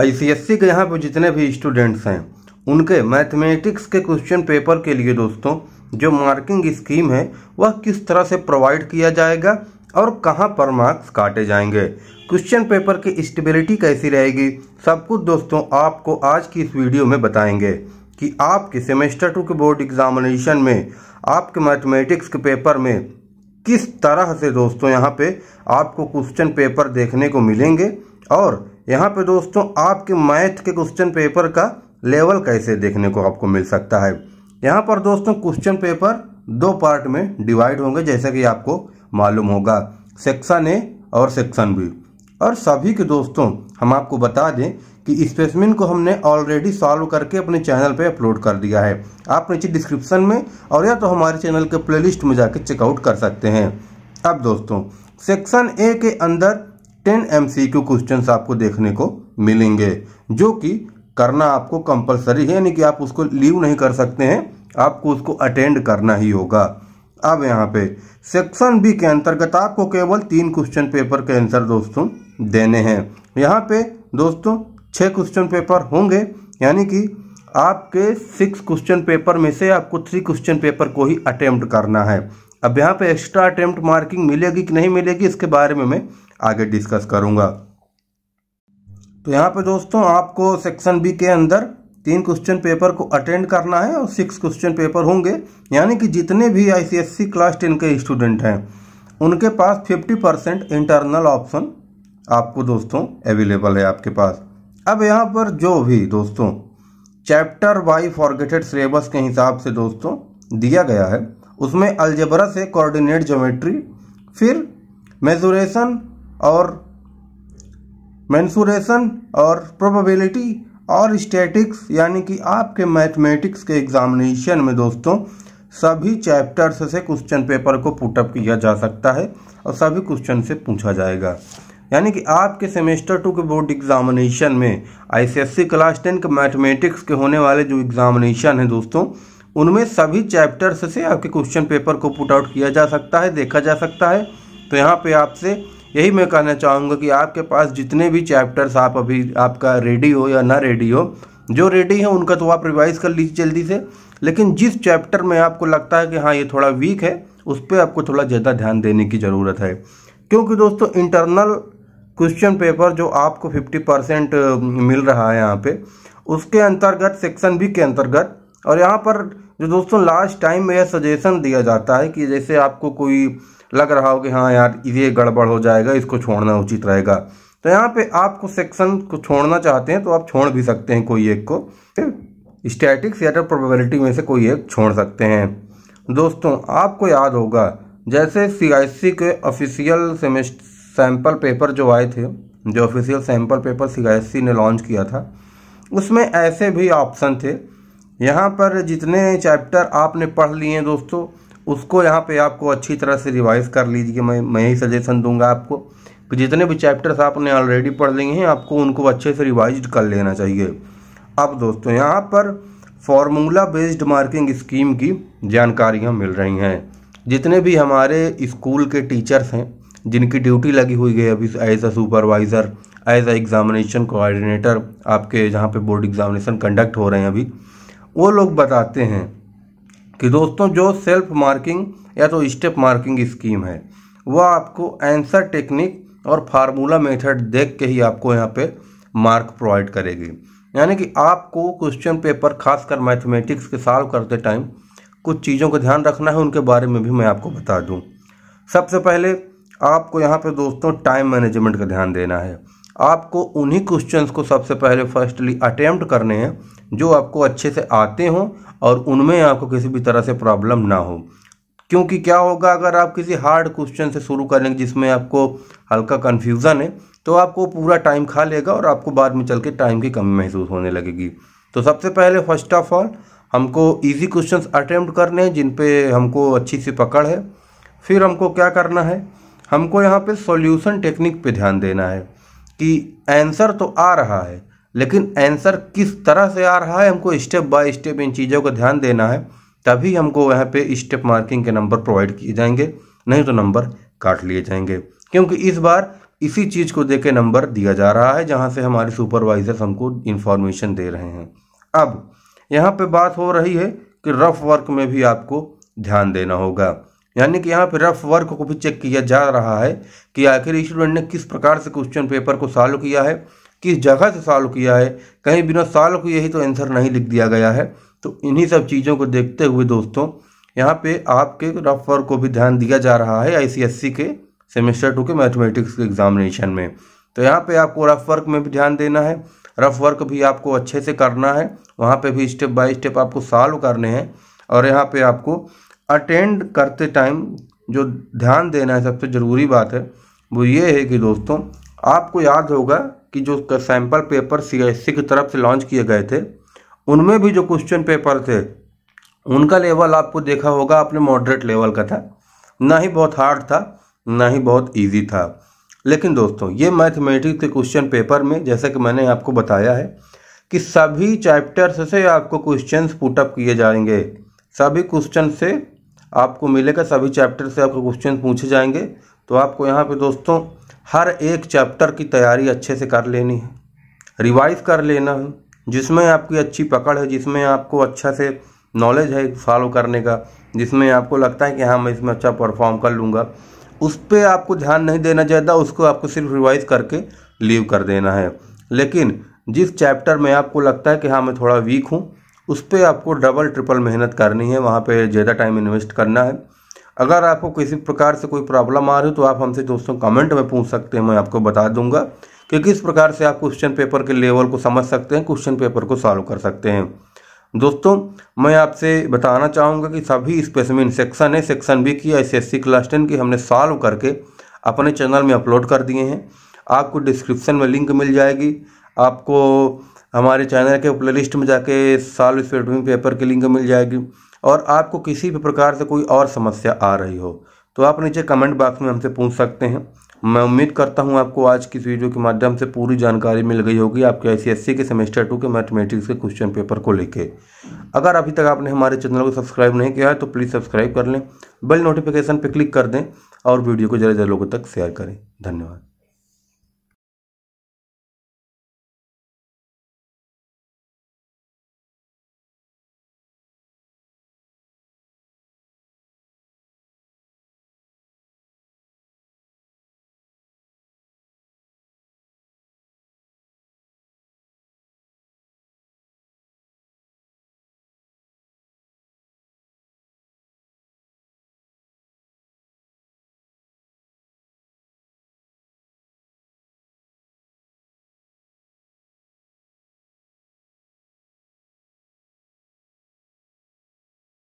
ICSC के यहाँ पे जितने भी स्टूडेंट्स हैं उनके मैथमेटिक्स के क्वेश्चन पेपर के लिए दोस्तों जो मार्किंग स्कीम है वह किस तरह से प्रोवाइड किया जाएगा और कहाँ पर मार्क्स काटे जाएंगे क्वेश्चन पेपर की स्टेबिलिटी कैसी रहेगी सब कुछ दोस्तों आपको आज की इस वीडियो में बताएंगे कि आपके सेमेस्टर टू के बोर्ड एग्जामिनेशन में आपके मैथमेटिक्स के पेपर में किस तरह से दोस्तों यहाँ पे आपको क्वेश्चन पेपर देखने को मिलेंगे और यहाँ पे दोस्तों आपके मैथ के क्वेश्चन पेपर का लेवल कैसे देखने को आपको मिल सकता है यहाँ पर दोस्तों क्वेश्चन पेपर दो पार्ट में डिवाइड होंगे जैसा कि आपको मालूम होगा सेक्शन ए और सेक्शन बी और सभी के दोस्तों हम आपको बता दें कि स्पेसमिन को हमने ऑलरेडी सॉल्व करके अपने चैनल पे अपलोड कर दिया है आप नीचे डिस्क्रिप्शन में और या तो हमारे चैनल के प्लेलिस्ट में जाकर चेकआउट कर सकते हैं अब दोस्तों सेक्शन ए के अंदर ten M C Q question आपको देखने को मिलेंगे जो कि करना आपको कंपलसरी है यानी कि आप उसको लीव नहीं कर सकते हैं आपको उसको अटेंड करना ही होगा अब यहाँ पे सेक्शन बी के अंतर्गत आपको केवल तीन क्वेश्चन पेपर के आंसर दोस्तों देने हैं यहाँ पे दोस्तों छः क्वेश्चन पेपर होंगे यानी कि आपके सिक्स क्वेश्चन पेपर में से आपको थ्री क्वेश्चन पेपर को ही अटेम्प्ट करना है अब यहाँ पे एक्स्ट्रा अटेम्प्ट मार्किंग मिलेगी कि नहीं मिलेगी इसके बारे में मैं आगे डिस्कस करूँगा तो यहाँ पे दोस्तों आपको सेक्शन बी के अंदर तीन क्वेश्चन पेपर को अटेंड करना है और सिक्स क्वेश्चन पेपर होंगे यानी कि जितने भी आईसीएससी क्लास टेन के स्टूडेंट हैं उनके पास फिफ्टी परसेंट इंटरनल ऑप्शन आपको दोस्तों अवेलेबल है आपके पास अब यहाँ पर जो भी दोस्तों चैप्टर वाई फॉरगेटेड सिलेबस के हिसाब से दोस्तों दिया गया है उसमें अल्जबरा से कोऑर्डिनेट ज्योमेट्री फिर मेजोरेशन और मैंसूरेशन और प्रोबेबिलिटी और स्टैटिक्स यानी कि आपके मैथमेटिक्स के एग्जामिनेशन में दोस्तों सभी चैप्टर्स से क्वेश्चन पेपर को पुटअप किया जा सकता है और सभी क्वेश्चन से पूछा जाएगा यानी कि आपके सेमेस्टर टू के बोर्ड एग्जामिनेशन में आईसीएससी क्लास टेन के मैथमेटिक्स के होने वाले जो एग्जामिनेशन है दोस्तों उनमें सभी चैप्टर्स से आपके क्वेश्चन पेपर को पुट आउट किया जा सकता है देखा जा सकता है तो यहाँ पे आपसे यही मैं कहना चाहूँगा कि आपके पास जितने भी चैप्टर्स आप अभी आपका रेडी हो या ना रेडी हो जो रेडी है उनका तो आप रिवाइज़ कर लीजिए जल्दी से लेकिन जिस चैप्टर में आपको लगता है कि हाँ ये थोड़ा वीक है उस पर आपको थोड़ा ज़्यादा ध्यान देने की ज़रूरत है क्योंकि दोस्तों इंटरनल क्वेश्चन पेपर जो आपको 50 परसेंट मिल रहा है यहाँ पे उसके अंतर्गत सेक्शन बी के अंतर्गत और यहाँ पर जो दोस्तों लास्ट टाइम में यह सजेशन दिया जाता है कि जैसे आपको कोई लग रहा हो कि हाँ यार ये गड़बड़ हो जाएगा इसको छोड़ना उचित रहेगा तो यहाँ पे आपको सेक्शन को छोड़ना चाहते हैं तो आप छोड़ भी सकते हैं कोई एक को स्टैटिक्स या प्रोबेबिलिटी तो में से कोई एक छोड़ सकते हैं दोस्तों आपको याद होगा जैसे सी के ऑफिशियल सेमेस्ट सैम्पल पेपर जो आए थे जो ऑफिशियल सैम्पल पेपर सी ने लॉन्च किया था उसमें ऐसे भी ऑप्शन थे यहाँ पर जितने चैप्टर आपने पढ़ लिए हैं दोस्तों उसको यहाँ पे आपको अच्छी तरह से रिवाइज कर लीजिए मैं मैं यही सजेशन दूंगा आपको कि जितने भी चैप्टर्स आपने ऑलरेडी पढ़ लिए हैं आपको उनको अच्छे से रिवाइज कर लेना चाहिए अब दोस्तों यहाँ पर फार्मूला बेस्ड मार्किंग स्कीम की जानकारियाँ मिल रही हैं जितने भी हमारे स्कूल के टीचर्स हैं जिनकी ड्यूटी लगी हुई है अभी as a supervisor as a examination coordinator आपके जहाँ पे बोर्ड एग्ज़ामिनेशन कंडक्ट हो रहे हैं अभी वो लोग बताते हैं कि दोस्तों जो सेल्फ मार्किंग या तो स्टेप मार्किंग स्कीम है वह आपको आंसर टेक्निक और फार्मूला मेथड देख के ही आपको यहाँ पे मार्क प्रोवाइड करेगी यानी कि आपको क्वेश्चन पेपर खासकर मैथमेटिक्स के सॉल्व करते टाइम कुछ चीज़ों का ध्यान रखना है उनके बारे में भी मैं आपको बता दूँ सबसे पहले आपको यहाँ पर दोस्तों टाइम मैनेजमेंट का ध्यान देना है आपको उन्हीं क्वेश्चंस को सबसे पहले फर्स्टली अटैम्प्ट करने हैं जो आपको अच्छे से आते हों और उनमें आपको किसी भी तरह से प्रॉब्लम ना हो क्योंकि क्या होगा अगर आप किसी हार्ड क्वेश्चन से शुरू करेंगे जिसमें आपको हल्का कन्फ्यूज़न है तो आपको पूरा टाइम खा लेगा और आपको बाद में चल के टाइम की कमी महसूस होने लगेगी तो सबसे पहले फर्स्ट ऑफ ऑल हमको इजी क्वेश्चंस अटैम्प्ट करने हैं जिन पे हमको अच्छी सी पकड़ है फिर हमको क्या करना है हमको यहाँ पे सॉल्यूशन टेक्निक पे ध्यान देना है कि आंसर तो आ रहा है लेकिन आंसर किस तरह से आ रहा है हमको स्टेप बाय स्टेप इन चीज़ों का ध्यान देना है तभी हमको यहाँ पे स्टेप मार्किंग के नंबर प्रोवाइड किए जाएंगे नहीं तो नंबर काट लिए जाएंगे क्योंकि इस बार इसी चीज़ को के नंबर दिया जा रहा है जहाँ से हमारे सुपरवाइजर्स हमको इन्फॉर्मेशन दे रहे हैं अब यहाँ पर बात हो रही है कि रफ़ वर्क में भी आपको ध्यान देना होगा यानी कि यहाँ पर रफ वर्क को भी चेक किया जा रहा है कि आखिर स्टूडेंट ने किस प्रकार से क्वेश्चन पेपर को सॉल्व किया है किस जगह से सॉल्व किया है कहीं बिना सॉल्व किए ही तो आंसर नहीं लिख दिया गया है तो इन्हीं सब चीज़ों को देखते हुए दोस्तों यहाँ पे आपके रफ वर्क को भी ध्यान दिया जा रहा है आई के सेमेस्टर टू के मैथमेटिक्स के एग्जामिनेशन में तो यहाँ पर आपको रफ वर्क में भी ध्यान देना है रफ वर्क भी आपको अच्छे से करना है वहाँ पर भी स्टेप बाई स्टेप आपको सॉल्व करने हैं और यहाँ पर आपको अटेंड करते टाइम जो ध्यान देना है सबसे ज़रूरी बात है वो ये है कि दोस्तों आपको याद होगा कि जो सैम्पल पेपर सी की तरफ से लॉन्च किए गए थे उनमें भी जो क्वेश्चन पेपर थे उनका लेवल आपको देखा होगा अपने मॉडरेट लेवल का था ना ही बहुत हार्ड था ना ही बहुत ईजी था लेकिन दोस्तों ये मैथमेटिक्स के क्वेश्चन पेपर में जैसा कि मैंने आपको बताया है कि सभी चैप्टर्स से आपको क्वेश्चंस पुटअप किए जाएंगे सभी क्वेश्चन से आपको मिलेगा सभी चैप्टर से आपके क्वेश्चन पूछे जाएंगे तो आपको यहाँ पे दोस्तों हर एक चैप्टर की तैयारी अच्छे से कर लेनी है रिवाइज कर लेना है जिसमें आपकी अच्छी पकड़ है जिसमें आपको अच्छा से नॉलेज है फॉलो करने का जिसमें आपको लगता है कि हाँ मैं इसमें अच्छा परफॉर्म कर लूँगा उस पर आपको ध्यान नहीं देना चाहता उसको आपको सिर्फ रिवाइज करके लीव कर देना है लेकिन जिस चैप्टर में आपको लगता है कि हाँ मैं थोड़ा वीक हूँ उस पर आपको डबल ट्रिपल मेहनत करनी है वहाँ पे ज़्यादा टाइम इन्वेस्ट करना है अगर आपको किसी प्रकार से कोई प्रॉब्लम आ रही हो तो आप हमसे दोस्तों कमेंट में पूछ सकते हैं मैं आपको बता दूंगा कि किस प्रकार से आप क्वेश्चन पेपर के लेवल को समझ सकते हैं क्वेश्चन पेपर को सॉल्व कर सकते हैं दोस्तों मैं आपसे बताना चाहूँगा कि सभी स्पेसमिन सेक्शन है सेक्शन बी की एस एस क्लास टेन की हमने सॉल्व करके अपने चैनल में अपलोड कर दिए हैं आपको डिस्क्रिप्शन में लिंक मिल जाएगी आपको हमारे चैनल के प्ले लिस्ट में जाके साल स्टेटमेंट पेपर की लिंक मिल जाएगी और आपको किसी भी प्रकार से कोई और समस्या आ रही हो तो आप नीचे कमेंट बॉक्स में हमसे पूछ सकते हैं मैं उम्मीद करता हूं आपको आज की इस वीडियो के माध्यम से पूरी जानकारी मिल गई होगी आपके आई के सेमेस्टर टू के मैथमेटिक्स के क्वेश्चन पेपर को लेके अगर अभी तक आपने हमारे चैनल को सब्सक्राइब नहीं किया है तो प्लीज़ सब्सक्राइब कर लें बेल नोटिफिकेशन पर क्लिक कर दें और वीडियो को ज़्यादा ज़्यादा लोगों तक शेयर करें धन्यवाद